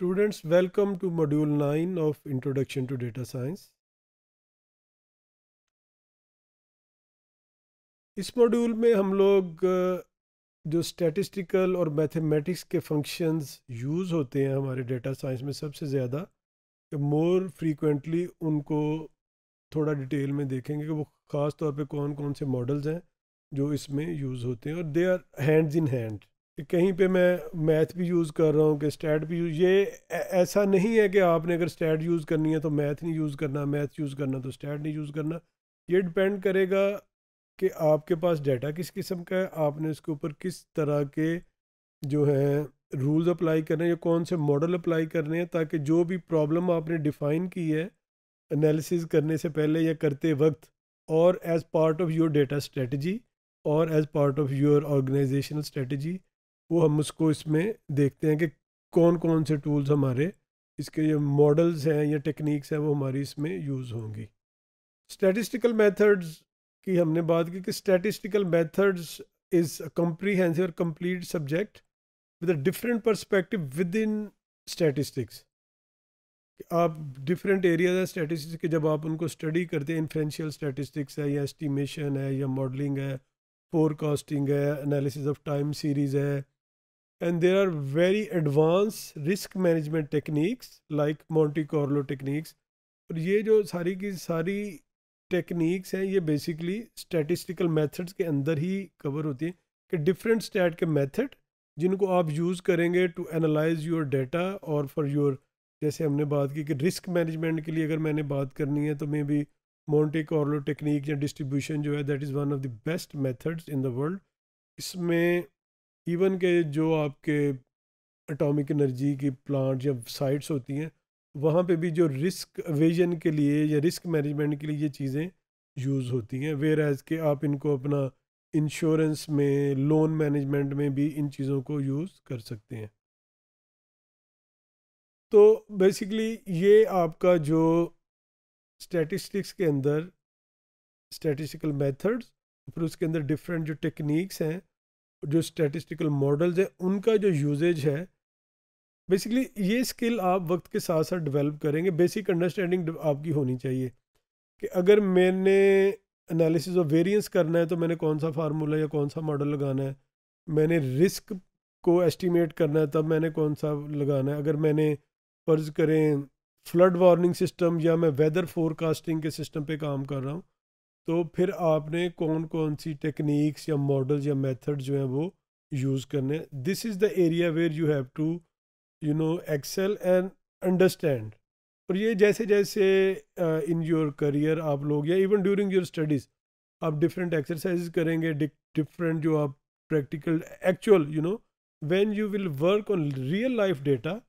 Students, welcome to Module 9 of Introduction to Data Science. इस module में हम लोग जो स्टैटिस्टिकल और मैथमेटिक्स के फंक्शंस यूज़ होते हैं हमारे डेटा साइंस में सबसे ज़्यादा मोर फ्रीक्वेंटली उनको थोड़ा डिटेल में देखेंगे कि वो ख़ास तौर पे कौन कौन से मॉडल्स हैं जो इसमें यूज़ होते हैं और they are hands in hand कहीं पे मैं मैथ भी यूज़ कर रहा हूँ कि स्टैट भी यूज़ ये ऐसा नहीं है कि आपने अगर स्टैट यूज़ करनी है तो मैथ नहीं यूज़ करना मैथ यूज़ करना तो स्टैट नहीं यूज़ करना ये डिपेंड करेगा कि आपके पास डाटा किस किस्म का है आपने इसके ऊपर किस तरह के जो हैं रूल्स अप्लाई करने हैं या कौन से मॉडल अप्लाई करने हैं ताकि जो भी प्रॉब्लम आपने डिफ़ाइन की है एनालिसिस करने से पहले या करते वक्त और as part of your data strategy और as part of your organisational strategy वो हम उसको इसमें देखते हैं कि कौन कौन से टूल्स हमारे इसके जो मॉडल्स हैं या टेक्निक्स हैं वो हमारी इसमें यूज़ होंगी स्टैटिस्टिकल मेथड्स की हमने बात की कि स्टैटिस्टिकल मेथड्स इज़ कम्प्रीहेंसिव और complete subject with a different perspective within statistics आप डिफरेंट एरियाज है स्टैटिस्टिक्स के जब आप उनको स्टडी करते हैं इन्फ्रेंशियल स्टैटिस्टिक्स है या एस्टिमेशन है या मॉडलिंग है फोरकास्टिंग है एनालिसिस ऑफ टाइम सीरीज़ है and there are very advanced risk management techniques like Monte Carlo techniques और ये जो सारी की सारी techniques हैं ये basically statistical methods के अंदर ही cover होती हैं कि different stat के method जिनको आप use करेंगे to analyze your data और for your जैसे हमने बात की कि risk management के लिए अगर मैंने बात करनी है तो maybe Monte Carlo technique या डिस्ट्रीब्यूशन जो है that is one of the best methods in the world इसमें इवन के जो आपके एटॉमिक एनर्जी की प्लांट या साइट्स होती हैं वहाँ पे भी जो रिस्क अवेजन के लिए या रिस्क मैनेजमेंट के लिए ये चीज़ें यूज़ होती हैं वेयर एज़ के आप इनको अपना इंश्योरेंस में लोन मैनेजमेंट में भी इन चीज़ों को यूज़ कर सकते हैं तो बेसिकली ये आपका जो स्टैटिस्टिक्स के अंदर स्टैटिस्टिकल मेथड्स फिर उसके अंदर डिफरेंट जो टेक्निक्स हैं जो स्टैटिस्टिकल मॉडल्स हैं उनका जो यूजेज है बेसिकली ये स्किल आप वक्त के साथ साथ डेवलप करेंगे बेसिक अंडरस्टैंडिंग आपकी होनी चाहिए कि अगर मैंने एनालिसिस ऑफ वेरिएंस करना है तो मैंने कौन सा फार्मूला या कौन सा मॉडल लगाना है मैंने रिस्क को एस्टिमेट करना है तब मैंने कौन सा लगाना है अगर मैंने फ़र्ज़ करें फ्लड वार्निंग सिस्टम या मैं वेदर फोरकास्टिंग के सिस्टम पर काम कर रहा हूँ तो फिर आपने कौन कौन सी टेक्निक्स या मॉडल्स या मेथड जो हैं वो यूज़ करने this is the area where you have to you know excel and understand और ये जैसे जैसे इन योर करियर आप लोग या इवन ड्यूरिंग योर स्टडीज़ आप डिफरेंट एक्सरसाइज करेंगे डिफरेंट जो आप practical actual you know when you will work on real life data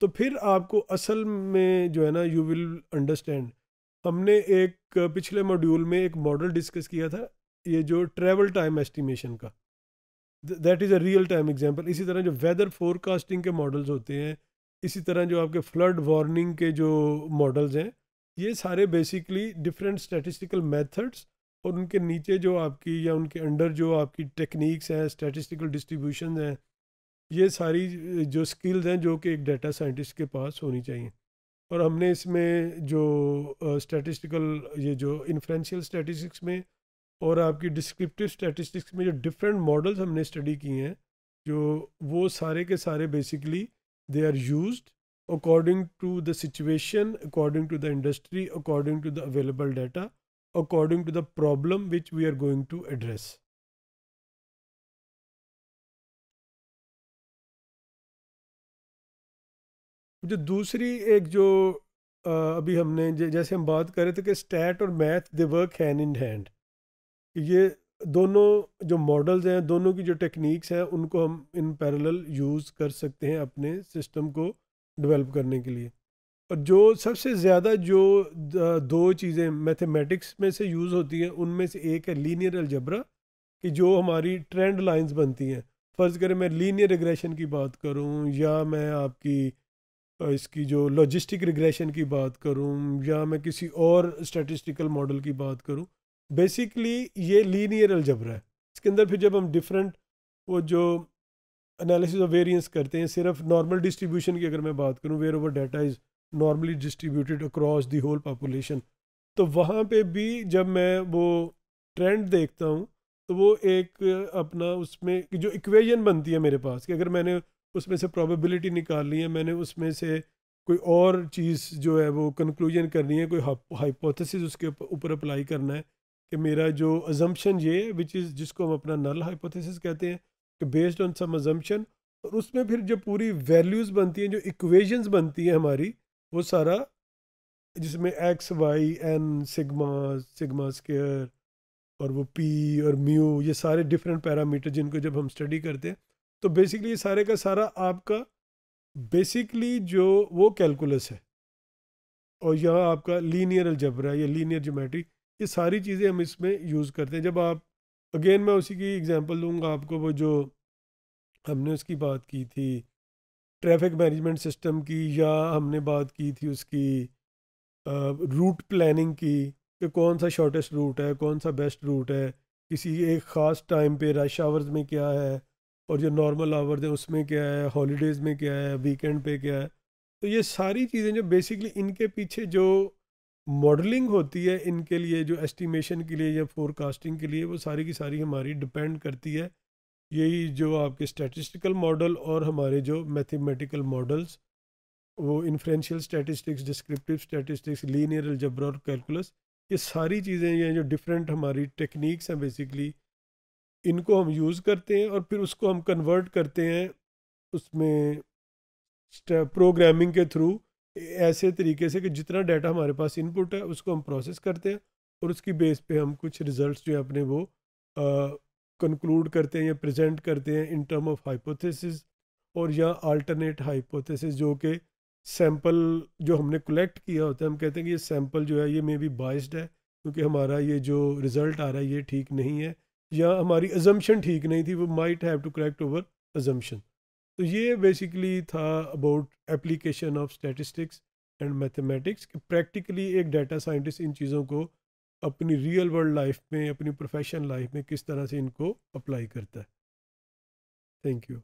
तो फिर आपको असल में जो है ना यू विल अंडरस्टैंड हमने एक पिछले मॉड्यूल में एक मॉडल डिस्कस किया था ये जो ट्रैवल टाइम एस्टिमेशन का that is a real time example इसी तरह जो वेदर फोरकास्टिंग के मॉडल्स होते हैं इसी तरह जो आपके फ्लड वार्निंग के जो मॉडल्स हैं ये सारे बेसिकली डिफरेंट स्टैटिस्टिकल मेथड्स और उनके नीचे जो आपकी या उनके अंडर जो आपकी टेक्निक्स हैं स्टैटिस्टिकल डिस्ट्रीब्यूशन हैं ये सारी जो स्किल्स हैं जो कि एक डाटा साइंटिस्ट के पास होनी चाहिए और हमने इसमें जो स्टैटिस्टिकल uh, ये जो इन्फ्रेंशियल स्टैटिस्टिक्स में और आपकी डिस्क्रिप्टिव स्टैटिस्टिक्स में जो डिफरेंट मॉडल्स हमने स्टडी किए हैं जो वो सारे के सारे basically they are use according to the situation according to the industry according to the available data according to the problem which we are going to address जो दूसरी एक जो अभी हमने ज- जैसे हम बात करें तो थे कि स्टैट और math they work hand in hand ये दोनों जो मॉडल्स हैं दोनों की जो टेक्निक्स हैं उनको हम इन पैरेलल यूज़ कर सकते हैं अपने सिस्टम को डेवलप करने के लिए और जो सबसे ज़्यादा जो दो चीज़ें मैथमेटिक्स में से यूज़ होती हैं उनमें से एक है लीनियर अलजबरा कि जो हमारी ट्रेंड लाइंस बनती हैं फ़र्ज़ करें मैं लीनियर रिग्रेशन की बात करूं या मैं आपकी इसकी जो लॉजिस्टिक रिग्रेशन की बात करूँ या मैं किसी और स्टैटिस्टिकल मॉडल की बात करूँ बेसिकली ये लीनियर अलजबरा है इसके अंदर फिर जब हम डिफरेंट वो जो एनालिसिस ऑफ वेरिएंस करते हैं सिर्फ नॉर्मल डिस्ट्रीब्यूशन की अगर मैं बात करूँ wherever data is normally distributed across the whole population तो वहाँ पर भी जब मैं वो ट्रेंड देखता हूँ तो वो एक अपना उसमें जो इक्वेजन बनती है मेरे पास कि अगर मैंने उसमें से प्रोबेबिलिटी निकालनी है मैंने उसमें से कोई और चीज़ जो है वो कंक्लूजन करनी है कोई हाइपोथेसिस उसके ऊपर अप्लाई करना है कि मेरा जो अजम्पन ये विच इज़ जिसको हम अपना नल हाइपोथेसिस कहते हैं कि बेस्ड ऑन सम अजम्पन और उसमें फिर जो पूरी वैल्यूज़ बनती हैं जो इक्वेजन्स बनती हैं हमारी वो सारा जिसमें X Y N sigma sigma square और वो पी और म्यू ये सारे डिफरेंट पैरामीटर जिनको जब हम स्टडी करते हैं तो बेसिकली सारे का सारा आपका बेसिकली जो वो कैलकुलस है और यह आपका लीनियर अलजबरा या लीनियर जोमेट्री ये सारी चीज़ें हम इसमें यूज़ करते हैं जब आप अगेन मैं उसी की एग्जांपल दूंगा आपको वो जो हमने उसकी बात की थी ट्रैफिक मैनेजमेंट सिस्टम की या हमने बात की थी उसकी रूट प्लानिंग की कि कौन सा शॉर्टेस्ट रूट है कौन सा बेस्ट रूट है किसी एक ख़ास टाइम पे रश आवर्स में क्या है और जो नॉर्मल आवर्स हैं उसमें क्या है हॉलीडेज़ में क्या है वीकेंड पे क्या है तो ये सारी चीज़ें जो बेसिकली इनके पीछे जो मॉडलिंग होती है इनके लिए जो एस्टिमेशन के लिए या फोरकास्टिंग के लिए वो सारी की सारी हमारी डिपेंड करती है यही जो आपके स्टैटिस्टिकल मॉडल और हमारे जो मैथमेटिकल मॉडल्स वो inferential statistics descriptive statistics linear algebra और कैलकुलस ये सारी चीज़ें ये जो डिफरेंट हमारी टेक्निक्स हैं बेसिकली इनको हम यूज़ करते हैं और फिर उसको हम कन्वर्ट करते हैं उसमें प्रोग्रामिंग के थ्रू ऐसे तरीके से कि जितना डाटा हमारे पास इनपुट है उसको हम प्रोसेस करते हैं और उसकी बेस पे हम कुछ रिजल्ट्स जो है अपने वो कंक्लूड करते हैं या प्रेजेंट करते हैं इन टर्म ऑफ हाइपोथेसिस और या अल्टरनेट हाइपोथेसिस जो कि सैम्पल जो हमने कलेक्ट किया होता है हम कहते हैं कि ये सैम्पल जो है ये मे बी बाइस्ड है क्योंकि हमारा ये जो रिज़ल्ट आ रहा है ये ठीक नहीं है या हमारी अजम्पन ठीक नहीं थी वो might have to correct over assumption तो ये बेसिकली था about application of statistics and mathematics कि प्रैक्टिकली एक डाटा साइंटिस्ट इन चीज़ों को अपनी रियल वर्ल्ड लाइफ में अपनी प्रोफेशनल लाइफ में किस तरह से इनको अप्लाई करता है थैंक यू